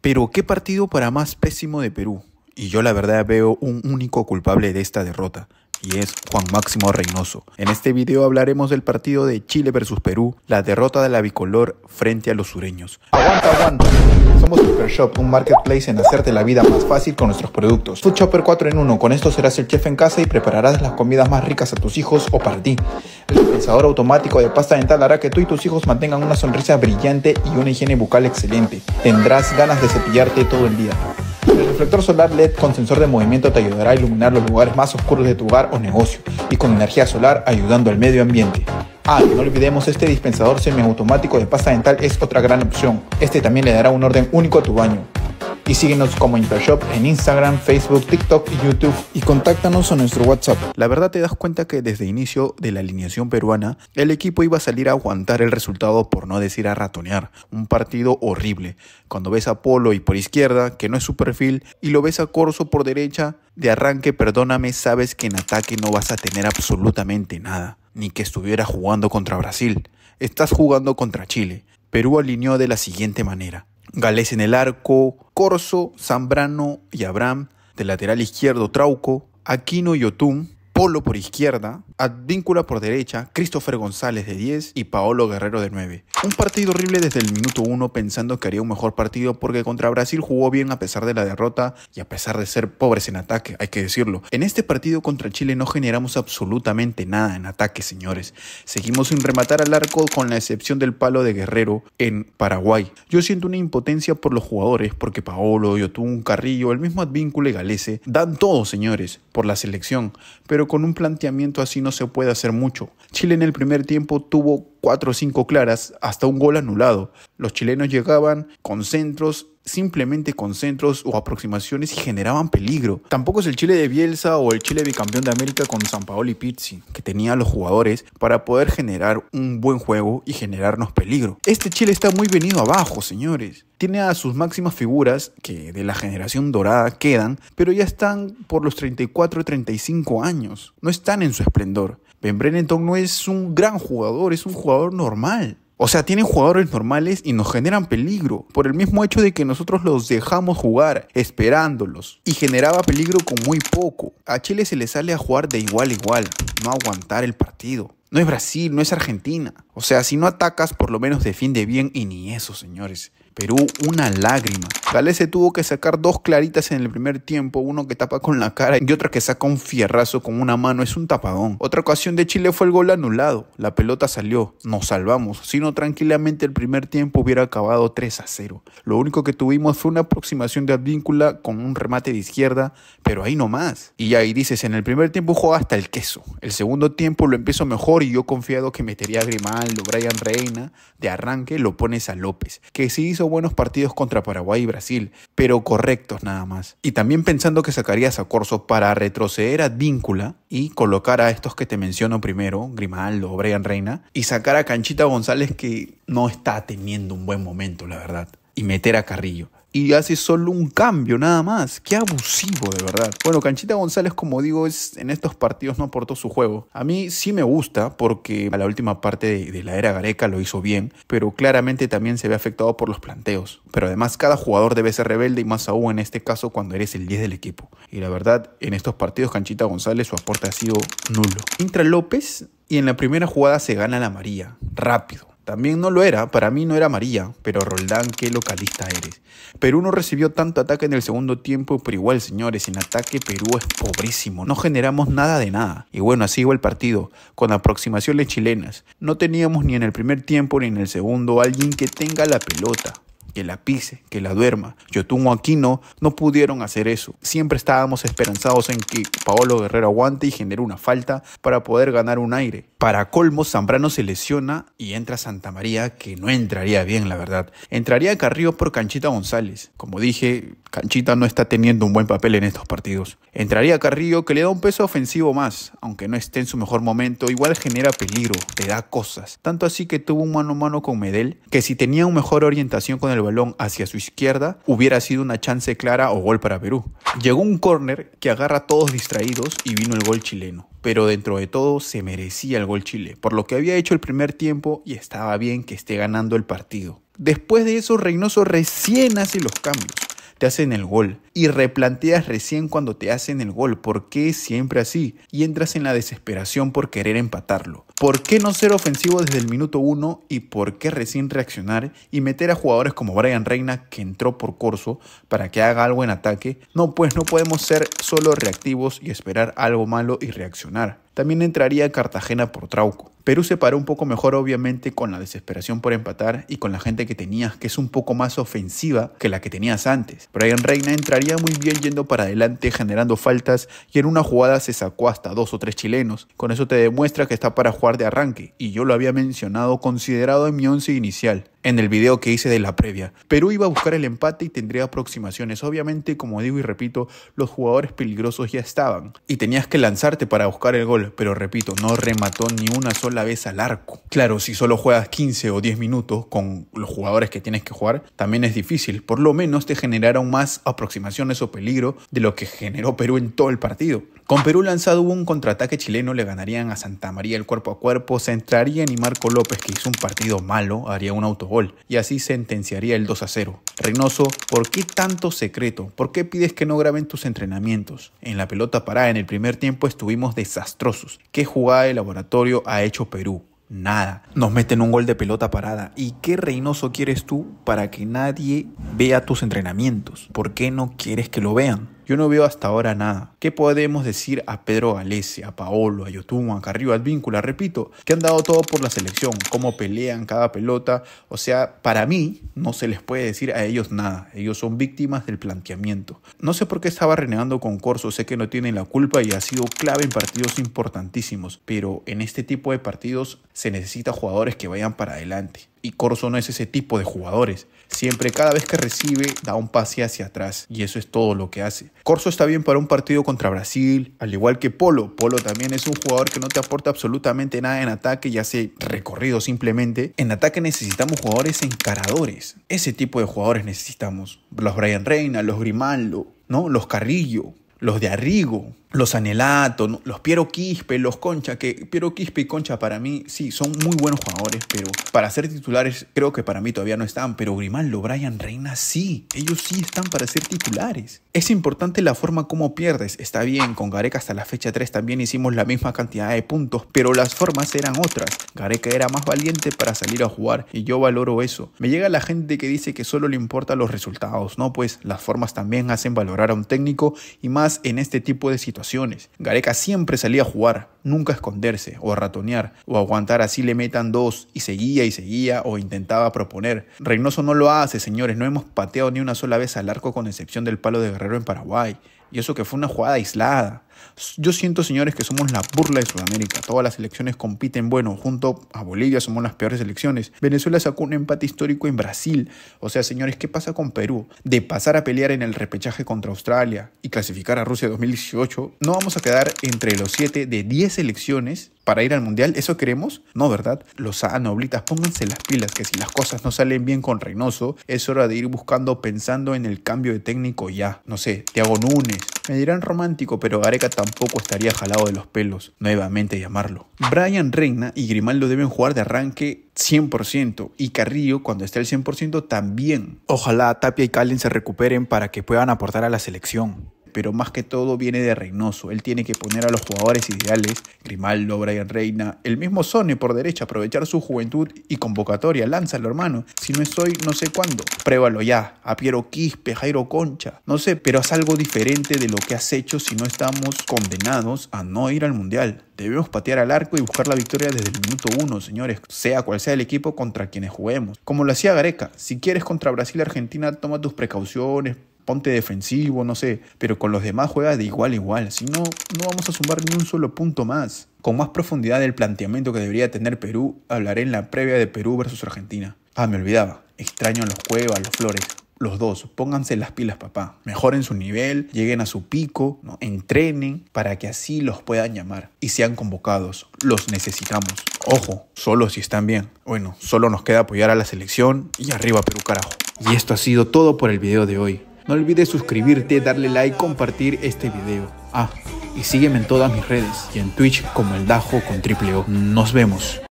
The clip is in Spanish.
Pero qué partido para más pésimo de Perú. Y yo la verdad veo un único culpable de esta derrota, y es Juan Máximo Reynoso. En este video hablaremos del partido de Chile versus Perú, la derrota de la bicolor frente a los sureños. Aguanta, aguanta. Somos Super Shop, un marketplace en hacerte la vida más fácil con nuestros productos. Food Shopper 4 en 1, con esto serás el chef en casa y prepararás las comidas más ricas a tus hijos o para ti. El dispensador automático de pasta dental hará que tú y tus hijos mantengan una sonrisa brillante y una higiene bucal excelente. Tendrás ganas de cepillarte todo el día. El reflector solar LED con sensor de movimiento te ayudará a iluminar los lugares más oscuros de tu hogar o negocio y con energía solar ayudando al medio ambiente. Ah, y no olvidemos este dispensador semiautomático de pasta dental es otra gran opción. Este también le dará un orden único a tu baño y síguenos como Intershop en Instagram, Facebook, TikTok y YouTube y contáctanos a nuestro WhatsApp. La verdad te das cuenta que desde inicio de la alineación peruana, el equipo iba a salir a aguantar el resultado por no decir a ratonear. Un partido horrible. Cuando ves a Polo y por izquierda, que no es su perfil, y lo ves a Corso por derecha, de arranque, perdóname, sabes que en ataque no vas a tener absolutamente nada, ni que estuviera jugando contra Brasil. Estás jugando contra Chile. Perú alineó de la siguiente manera. Gales en el arco, Corso, Zambrano y Abraham, de lateral izquierdo Trauco, Aquino y Otún, Polo por izquierda, Advíncula por derecha, Christopher González de 10 y Paolo Guerrero de 9. Un partido horrible desde el minuto 1 pensando que haría un mejor partido porque contra Brasil jugó bien a pesar de la derrota y a pesar de ser pobres en ataque, hay que decirlo. En este partido contra Chile no generamos absolutamente nada en ataque, señores. Seguimos sin rematar al arco con la excepción del palo de Guerrero en Paraguay. Yo siento una impotencia por los jugadores porque Paolo, Yotun, Carrillo, el mismo Advíncula y Galese dan todo, señores, por la selección, pero con un planteamiento así no se puede hacer mucho. Chile en el primer tiempo tuvo 4 o 5 claras, hasta un gol anulado. Los chilenos llegaban con centros simplemente con centros o aproximaciones y generaban peligro. Tampoco es el Chile de Bielsa o el Chile bicampeón de América con San Paolo y Pizzi, que tenía los jugadores para poder generar un buen juego y generarnos peligro. Este Chile está muy venido abajo, señores. Tiene a sus máximas figuras, que de la generación dorada quedan, pero ya están por los 34 35 años. No están en su esplendor. Ben Brennan no es un gran jugador, es un jugador normal. O sea, tienen jugadores normales y nos generan peligro por el mismo hecho de que nosotros los dejamos jugar esperándolos y generaba peligro con muy poco. A Chile se le sale a jugar de igual a igual, no aguantar el partido. No es Brasil, no es Argentina. O sea, si no atacas, por lo menos defiende bien y ni eso, señores. Perú una lágrima. tal se tuvo que sacar dos claritas en el primer tiempo, uno que tapa con la cara y otro que saca un fierrazo con una mano, es un tapadón. Otra ocasión de Chile fue el gol anulado, la pelota salió, nos salvamos, si no tranquilamente el primer tiempo hubiera acabado 3 a 0. Lo único que tuvimos fue una aproximación de Advíncula con un remate de izquierda, pero ahí no más. Y ahí dices, en el primer tiempo jugó hasta el queso, el segundo tiempo lo empiezo mejor y yo confiado que metería a Grimaldo, Brian Reina, de arranque lo pones a López, que se hizo buenos partidos contra Paraguay y Brasil, pero correctos nada más. Y también pensando que sacarías a Corso para retroceder a Víncula y colocar a estos que te menciono primero, Grimaldo, Brian Reina, y sacar a Canchita González que no está teniendo un buen momento, la verdad, y meter a Carrillo y hace solo un cambio nada más. Qué abusivo, de verdad. Bueno, Canchita González, como digo, es, en estos partidos no aportó su juego. A mí sí me gusta porque a la última parte de, la era Gareca lo hizo bien, pero claramente también se ve afectado por los planteos. Pero además cada jugador debe ser rebelde y más aún en este caso cuando eres el 10 del equipo. Y la verdad, en estos partidos Canchita González su aporte ha sido nulo. Intra López y en la primera jugada se gana la María, rápido también no lo era, para mí no era María, pero Roldán, qué localista eres. Perú no recibió tanto ataque en el segundo tiempo, pero igual, señores, en ataque Perú es pobrísimo, no generamos nada de nada. Y bueno, así iba el partido, con aproximaciones chilenas. No teníamos ni en el primer tiempo ni en el segundo alguien que tenga la pelota que la pise, que la duerma. Yotun o Aquino no pudieron hacer eso. Siempre estábamos esperanzados en que Paolo Guerrero aguante y genere una falta para poder ganar un aire. Para colmo, Zambrano se lesiona y entra Santa María, que no entraría bien, la verdad. Entraría Carrillo por Canchita González. Como dije, Canchita no está teniendo un buen papel en estos partidos. Entraría Carrillo, que le da un peso ofensivo más, aunque no esté en su mejor momento, igual genera peligro, le da cosas. Tanto así que tuvo un mano a mano con Medel, que si tenía una mejor orientación con el balón hacia su izquierda, hubiera sido una chance clara o gol para Perú. Llegó un córner que agarra a todos distraídos y vino el gol chileno pero dentro de todo se merecía el gol Chile, por lo que había hecho el primer tiempo y estaba bien que esté ganando el partido. Después de eso, Reynoso recién hace los cambios. Te hacen el gol, y replanteas recién cuando te hacen el gol. ¿Por qué siempre así? Y entras en la desesperación por querer empatarlo. ¿Por qué no ser ofensivo desde el minuto 1 y por qué recién reaccionar y meter a jugadores como Brian Reina que entró por Corso para que haga algo en ataque? No, pues no podemos ser solo reactivos y esperar algo malo y reaccionar. También entraría Cartagena por Trauco. Perú se paró un poco mejor obviamente con la desesperación por empatar y con la gente que tenías que es un poco más ofensiva que la que tenías antes. Brian Reina entra. Estaría muy bien yendo para adelante, generando faltas y en una jugada se sacó hasta dos o tres chilenos. Con eso te demuestra que está para jugar de arranque y yo lo había mencionado considerado en mi once inicial en el video que hice de la previa. Perú iba a buscar el empate y tendría aproximaciones. Obviamente, como digo y repito, los jugadores peligrosos ya estaban y tenías que lanzarte para buscar el gol, pero repito, no remató ni una sola vez al arco. Claro, si solo juegas 15 o 10 minutos con los jugadores que tienes que jugar, también es difícil. Por lo menos te generaron más aproximaciones o peligro de lo que generó Perú en todo el partido. Con Perú lanzado hubo un contraataque chileno, le ganarían a Santa María el cuerpo a cuerpo, se entrarían y Marco López, que hizo un partido malo, haría un auto gol y así sentenciaría el 2 a 0. Reynoso, ¿por qué tanto secreto? ¿Por qué pides que no graben tus entrenamientos? En la pelota parada en el primer tiempo estuvimos desastrosos. ¿Qué jugada de laboratorio ha hecho Perú? Nada. Nos meten un gol de pelota parada. ¿Y qué Reynoso quieres tú para que nadie vea tus entrenamientos? ¿Por qué no quieres que lo vean? Yo no veo hasta ahora nada. ¿Qué podemos decir a Pedro Galese, a Paolo, a Yotumo, a Carrillo, a Advíncula? Repito, que han dado todo por la selección, cómo pelean cada pelota. O sea, para mí no se les puede decir a ellos nada. Ellos son víctimas del planteamiento. No sé por qué estaba renegando con Corso, sé que no tienen la culpa y ha sido clave en partidos importantísimos, pero en este tipo de partidos se necesita jugadores que vayan para adelante. Y Corso no es ese tipo de jugadores. Siempre cada vez que recibe da un pase hacia atrás y eso es todo lo que hace. Corso está bien para un partido contra Brasil, al igual que Polo. Polo también es un jugador que no te aporta absolutamente nada en ataque y hace recorrido simplemente. En ataque necesitamos jugadores encaradores. Ese tipo de jugadores necesitamos. Los Brian Reina, los Grimaldo, ¿no? los Carrillo, los de Arrigo los Anelato, los Piero Quispe, los Concha, que Piero Quispe y Concha para mí sí son muy buenos jugadores, pero para ser titulares creo que para mí todavía no están, pero Grimaldo, Brian Reina sí, ellos sí están para ser titulares. Es importante la forma como pierdes, está bien, con Gareca hasta la fecha 3 también hicimos la misma cantidad de puntos, pero las formas eran otras. Gareca era más valiente para salir a jugar y yo valoro eso. Me llega la gente que dice que solo le importan los resultados, no, pues las formas también hacen valorar a un técnico y más en este tipo de situaciones Gareca siempre salía a jugar, nunca a esconderse o a ratonear o aguantar así le metan dos y seguía y seguía o intentaba proponer. Reynoso no lo hace, señores, no hemos pateado ni una sola vez al arco con excepción del palo de Guerrero en Paraguay. Y eso que fue una jugada aislada. Yo siento, señores, que somos la burla de Sudamérica. Todas las elecciones compiten. Bueno, junto a Bolivia somos las peores elecciones. Venezuela sacó un empate histórico en Brasil. O sea, señores, ¿qué pasa con Perú? De pasar a pelear en el repechaje contra Australia y clasificar a Rusia 2018, no vamos a quedar entre los 7 de 10 elecciones para ir al mundial? ¿Eso queremos? No, ¿verdad? Los Anoblitas, pónganse las pilas que si las cosas no salen bien con Reynoso, es hora de ir buscando pensando en el cambio de técnico ya. No sé, Thiago Nunes. Me dirán romántico, pero Gareca tampoco estaría jalado de los pelos, nuevamente llamarlo. Brian Reina y Grimaldo deben jugar de arranque 100% y Carrillo cuando esté al 100% también. Ojalá Tapia y Calen se recuperen para que puedan aportar a la selección pero más que todo viene de Reynoso. Él tiene que poner a los jugadores ideales, Grimaldo, Brian Reina, el mismo Sone por derecha, aprovechar su juventud y convocatoria. Lánzalo, hermano. Si no es hoy, no sé cuándo. Pruébalo ya. A Piero Quispe, Jairo Concha. No sé, pero haz algo diferente de lo que has hecho si no estamos condenados a no ir al Mundial. Debemos patear al arco y buscar la victoria desde el minuto uno, señores, sea cual sea el equipo contra quienes juguemos. Como lo hacía Gareca, si quieres contra Brasil y Argentina, toma tus precauciones, ponte defensivo, no sé, pero con los demás juega de igual a igual, si no, no vamos a sumar ni un solo punto más. Con más profundidad del planteamiento que debería tener Perú, hablaré en la previa de Perú versus Argentina. Ah, me olvidaba, extraño a los Cuevas, los Flores. Los dos, pónganse las pilas, papá. Mejoren su nivel, lleguen a su pico, entrenen para que así los puedan llamar y sean convocados. Los necesitamos. Ojo, solo si están bien. Bueno, solo nos queda apoyar a la selección y arriba Perú, carajo. Y esto ha sido todo por el video de hoy. No olvides suscribirte, darle like, compartir este video. Ah, y sígueme en todas mis redes y en Twitch como el Dajo con triple O. Nos vemos.